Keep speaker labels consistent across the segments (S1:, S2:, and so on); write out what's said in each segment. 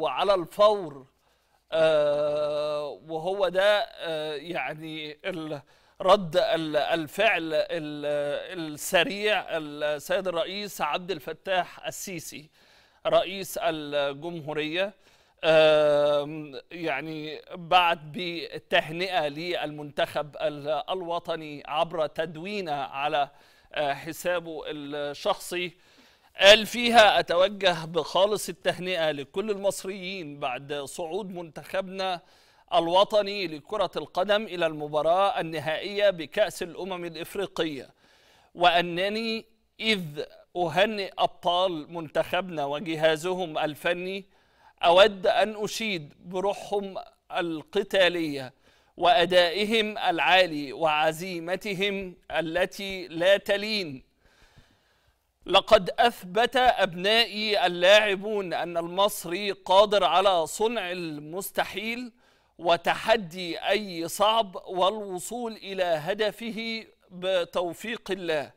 S1: وعلى الفور آه، وهو ده آه، يعني رد الفعل السريع السيد الرئيس عبد الفتاح السيسي رئيس الجمهوريه يعني بعت بالتهنئه للمنتخب الوطني عبر تدوينه على آه، حسابه الشخصي قال فيها أتوجه بخالص التهنئة لكل المصريين بعد صعود منتخبنا الوطني لكرة القدم إلى المباراة النهائية بكأس الأمم الإفريقية وأنني إذ أهنئ أبطال منتخبنا وجهازهم الفني أود أن أشيد بروحهم القتالية وأدائهم العالي وعزيمتهم التي لا تلين لقد أثبت أبنائي اللاعبون أن المصري قادر على صنع المستحيل وتحدي أي صعب والوصول إلى هدفه بتوفيق الله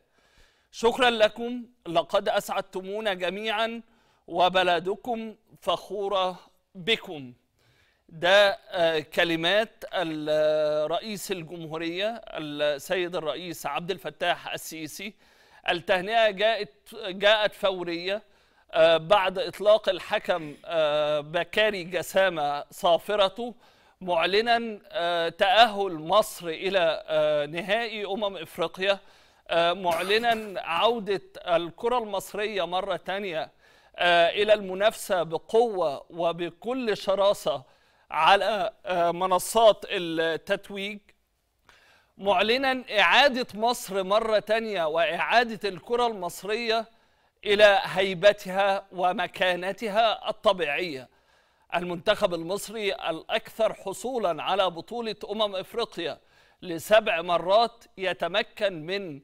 S1: شكرا لكم لقد أسعدتمونا جميعا وبلدكم فخورة بكم ده آه، كلمات الرئيس الجمهورية السيد الرئيس عبد الفتاح السيسي التهنئة جاءت, جاءت فورية آه، بعد إطلاق الحكم بكاري آه، جسامة صافرته معلنا آه، تأهل مصر إلى نهائي أمم إفريقيا معلنا عودة الكرة المصرية مرة تانية إلى المنافسة بقوة وبكل شراسة على منصات التتويج معلنا إعادة مصر مرة تانية وإعادة الكرة المصرية إلى هيبتها ومكانتها الطبيعية المنتخب المصري الأكثر حصولا على بطولة أمم إفريقيا لسبع مرات يتمكن من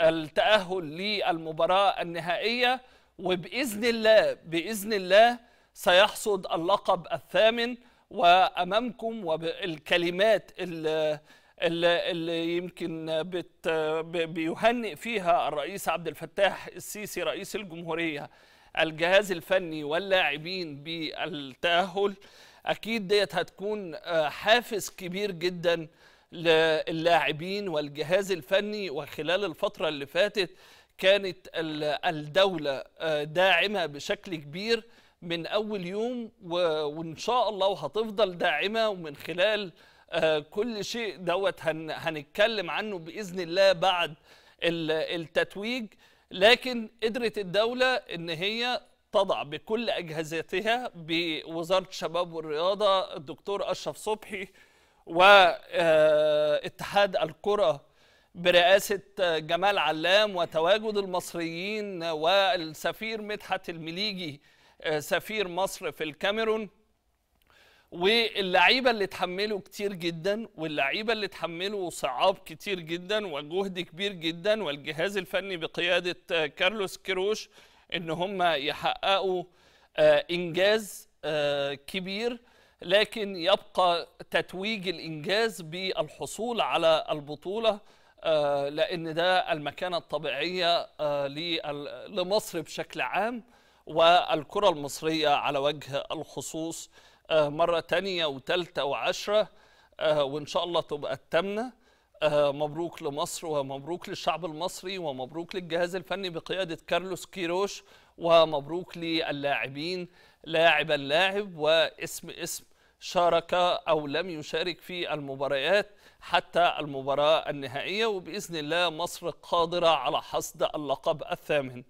S1: التأهل للمباراة النهائية وبإذن الله بإذن الله سيحصد اللقب الثامن وأمامكم والكلمات اللي اللي يمكن بت بيهنئ فيها الرئيس عبد الفتاح السيسي رئيس الجمهورية الجهاز الفني واللاعبين بالتأهل أكيد ديت هتكون آه، حافز كبير جدا للاعبين والجهاز الفني وخلال الفترة اللي فاتت كانت الدولة آه، داعمة بشكل كبير من أول يوم وإن شاء الله وهتفضل داعمة ومن خلال آه، كل شيء دوت هنتكلم عنه باذن الله بعد التتويج لكن قدرت الدوله ان هي تضع بكل اجهزتها بوزاره الشباب والرياضه الدكتور اشرف صبحي واتحاد آه، الكره برئاسة آه، جمال علام وتواجد المصريين والسفير مدحت المليجي سفير مصر في الكاميرون واللعيبه اللي اتحملوا كتير جدا واللعيبه اللي اتحملوا صعاب كتير جدا وجهد كبير جدا والجهاز الفني بقياده كارلوس كيروش ان هم يحققوا آه، انجاز آه، كبير لكن يبقى تتويج الانجاز بالحصول على البطوله آه، لان ده المكانه الطبيعيه لمصر بشكل عام والكره المصريه على وجه الخصوص آه، مرة تانية وتالتة وعشرة آه، وإن شاء الله تبقى التامنة آه، مبروك لمصر ومبروك للشعب المصري ومبروك للجهاز الفني بقيادة كارلوس كيروش ومبروك للاعبين لاعب اللاعب واسم اسم شارك أو لم يشارك في المباريات حتى المباراة النهائية وبإذن الله مصر قادرة على حصد اللقب الثامن